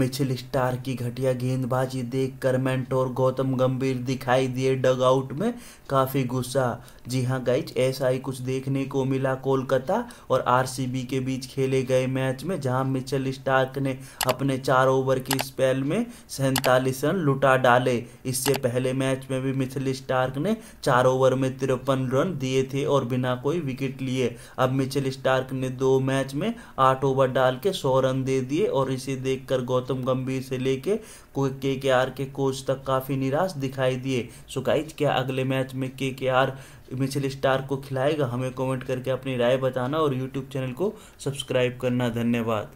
Mitchell star की घटिया गेंदबाजी देखकर कर और गौतम गंभीर दिखाई दिए डगआउट में काफ़ी गुस्सा जी हां गाइज ऐसा ही कुछ देखने को मिला कोलकाता और आरसीबी के बीच खेले गए मैच में जहां मिचिल स्टार्क ने अपने चार ओवर की स्पेल में सैंतालीस रन लुटा डाले इससे पहले मैच में भी मिचिल स्टार्क ने चार ओवर में तिरपन रन दिए थे और बिना कोई विकेट लिए अब मिचिल स्टार्क ने दो मैच में आठ ओवर डाल के सौ रन दे दिए और इसे देखकर गौतम गौतम गंभीर से लेके के के आर के कोच तक काफ़ी निराश दिखाई दिए सो गाइज क्या अगले मैच में के के आर मिचिल स्टार को खिलाएगा हमें कमेंट करके अपनी राय बताना और यूट्यूब चैनल को सब्सक्राइब करना धन्यवाद